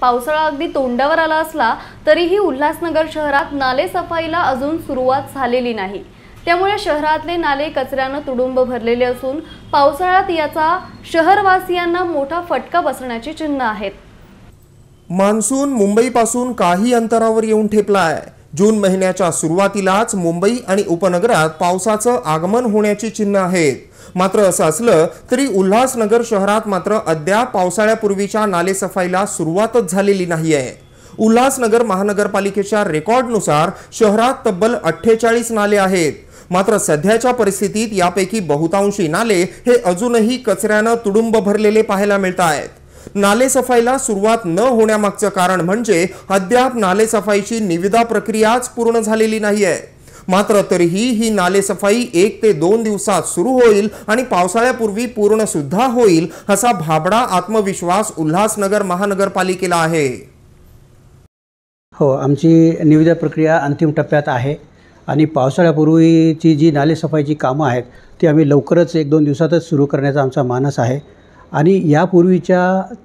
पावसाळा अगदी तोंडावर आला असला तरीही उल्हासनगर शहरात नाले सफाईला अजून सुरुवात झालेली नाही त्यामुळे शहरातले नाले कचऱ्यानं तुडुंब भरलेले असून पावसाळ्यात याचा शहरवासियांना मोठा फटका बसण्याची चिन्ह आहेत मान्सून मुंबईपासून काही अंतरावर येऊन ठेपला आहे जून महिन्याच्या सुरुवातीलाच मुंबई आणि उपनगरात पावसाचं आगमन होण्याची चिन्ह आहेत मात्र असं असलं तरी उल्हासनगर शहरात मात्र अद्याप पावसाळ्यापूर्वीच्या नालेसफाईला सुरुवातच झालेली नाही आहे उल्हासनगर महानगरपालिकेच्या रेकॉर्डनुसार शहरात तब्बल अठ्ठेचाळीस नाले आहेत मात्र सध्याच्या परिस्थितीत यापैकी बहुतांशी नाले हे अजूनही कचऱ्यानं तुडुंब भरलेले पाहायला मिळत आहेत नालेसफाईला सुरुवात न होण्यामागचं कारण म्हणजे अद्याप नालेसफाईची निविदा प्रक्रियाच पूर्ण झालेली नाही आहे मात्र तरीही ही नालेसफाई एक ते दोन दिवसात सुरू होईल आणि पावसाळ्यापूर्वी पूर्ण सुद्धा होईल असा भाबडा आत्मविश्वास उल्हासनगर महानगरपालिकेला आहे हो आमची निविदा प्रक्रिया अंतिम टप्प्यात आहे आणि पावसाळ्यापूर्वीची जी नालेसफाईची कामं आहेत ती आम्ही लवकरच एक दोन दिवसातच सुरू करण्याचा आमचा मानस आहे आणि यापूर्वीच्या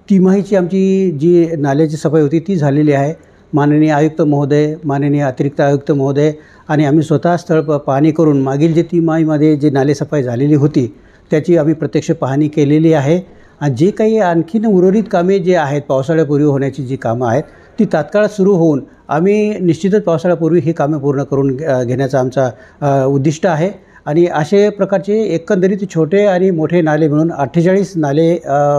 तिमाहीची आमची जी नाल्याची सफाई होती ती झालेली आहे माननीय आयुक्त महोदय माननीय अतिरिक्त आयुक्त महोदय आणि आम्ही स्वतः स्थळ प पाहणी करून मागील जे तिमाहीमध्ये जे नाले सफाई झालेली होती त्याची आम्ही प्रत्यक्ष पाहणी केलेली आहे आणि जे काही आणखीन उर्वरित कामे जे आहेत पावसाळ्यापूर्वी होण्याची जी कामं आहेत ती तात्काळ सुरू होऊन आम्ही निश्चितच पावसाळ्यापूर्वी ही कामे पूर्ण करून घेण्याचा आमचा उद्दिष्ट आहे आणि असे प्रकारचे एकंदरीत छोटे आणि मोठे नाले मिळून अठ्ठेचाळीस नाले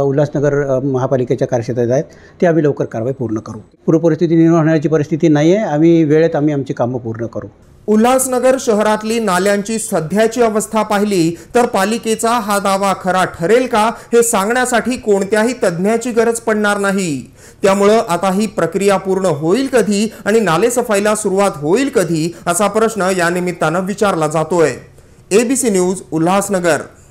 उल्हासनगर महापालिकेच्या कार्यक्षेत्रात आहेत ते आम्ही लवकर कारवाई पूर्ण करू पूरपरिस्थिती निर्माण होण्याची परिस्थिती नाही आहे आम्ही वेळेत आम्ही आमची कामं पूर्ण करू उल्हासनगर शहरातली नाल्यांची सध्याची अवस्था पाहिली तर पालिकेचा हा दावा खरा ठरेल का हे सांगण्यासाठी कोणत्याही तज्ज्ञाची गरज पडणार नाही त्यामुळं आता ही प्रक्रिया पूर्ण होईल कधी आणि नाले सफाईला सुरुवात होईल कधी असा प्रश्न या निमित्तानं विचारला जातोय एबीसी न्यूज उल्हासनगर